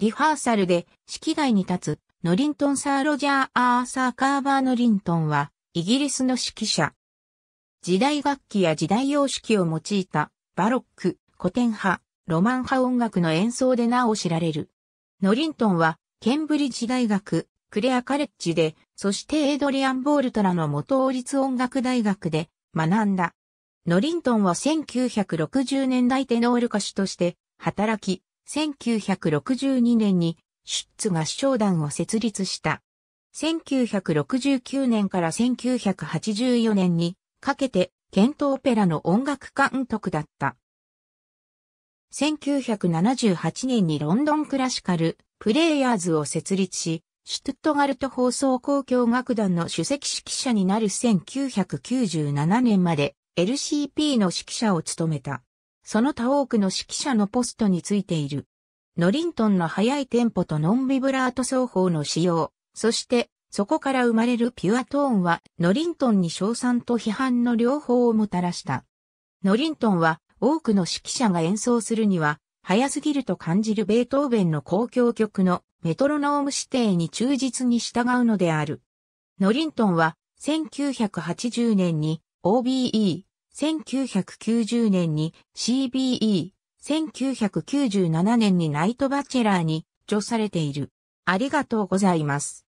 リハーサルで式揮台に立つノリントン・サー・ロジャー・アーサー・カーバー・ノリントンはイギリスの指揮者。時代楽器や時代様式を用いたバロック、古典派、ロマン派音楽の演奏でなお知られる。ノリントンはケンブリッジ大学、クレアカレッジで、そしてエイドリアン・ボールトラの元王立音楽大学で学んだ。ノリントンは1960年代テノール歌手として働き、1962年にシュッツ合唱団を設立した。1969年から1984年にかけてケントオペラの音楽監督だった。1978年にロンドンクラシカルプレイヤーズを設立し、シュトゥットガルト放送交響楽団の首席指揮者になる1997年まで LCP の指揮者を務めた。その他多くの指揮者のポストについている。ノリントンの速いテンポとノンビブラート奏法の使用、そしてそこから生まれるピュアトーンはノリントンに称賛と批判の両方をもたらした。ノリントンは多くの指揮者が演奏するには早すぎると感じるベートーベンの公共曲のメトロノーム指定に忠実に従うのである。ノリントンは1980年に OBE 1990年に CBE、1997年にナイトバチェラーに助されている。ありがとうございます。